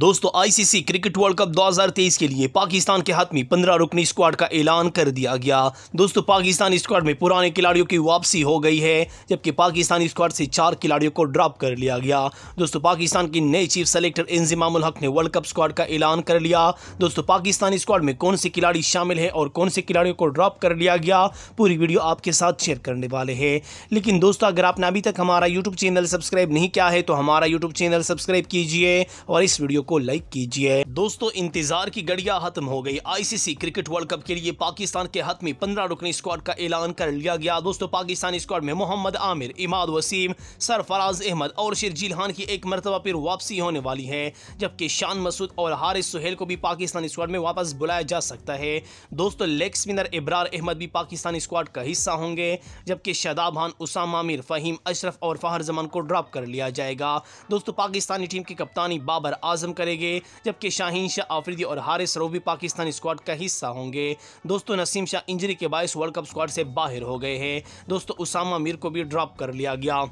दोस्तों ICC cricket world cup 2023 के लिए पाकिस्तान के हाथ में पंद्रह रुकनी स्क्वाड का ऐलान कर दिया गया दोस्तों पाकिस्तान स्क्वाड में पुराने खिलाड़ियों की वापसी हो गई है जबकि पाकिस्तान स्क्वाड से चार खिलाड़ियों को ड्रॉप कर लिया गया दोस्तों पाकिस्तान के नए चीफ सेलेक्टर इंजमामुल हक ने वर्ल्ड कप स्क्वाड का ऐलान कर लिया दोस्तों पाकिस्तान स्क्वाड में कौन से खिलाड़ी शामिल है और कौन से खिलाड़ियों को ड्रॉप कर लिया गया पूरी वीडियो आपके साथ शेयर करने वाले हैं लेकिन दोस्तों अगर आपने अभी तक हमारा यूट्यूब चैनल सब्सक्राइब नहीं किया है तो हमारा यूट्यूब चैनल सब्सक्राइब कीजिए और इस वीडियो को लाइक कीजिए दोस्तों इंतजार की गड़िया खत्म हो गई आईसीसी क्रिकेट वर्ल्ड कप के लिए पाकिस्तान के हाथ में पंद्रह रुकनी स्क्वाड का ऐलान कर लिया गया दोस्तों पाकिस्तानी स्क्वाड में मोहम्मद आमिर इमाद वसीम सरफराज अहमद और शिरजील खान की एक मरतबा फिर वापसी होने वाली है जबकि शान मसूद और हारिस सुहेल को भी पाकिस्तानी स्क्वाड में वापस बुलाया जा सकता है दोस्तों लेग स्पिनर इब्रार अहमद भी पाकिस्तानी स्क्वाड का हिस्सा होंगे जबकि शदाब खान उसाम आमिर फहीम अशरफ और फहर जमान को ड्रॉप कर लिया जाएगा दोस्तों पाकिस्तानी टीम की कप्तानी बाबर आजम करेंगे जबकि शाहीन शाह आफरीदी और हारिस रो भी पाकिस्तानी स्क्वाड का हिस्सा होंगे दोस्तों नसीम शाह इंजरी के बायस वर्ल्ड कप स्क्वाड से बाहर हो गए हैं दोस्तों उसामा मीर को भी ड्रॉप कर लिया गया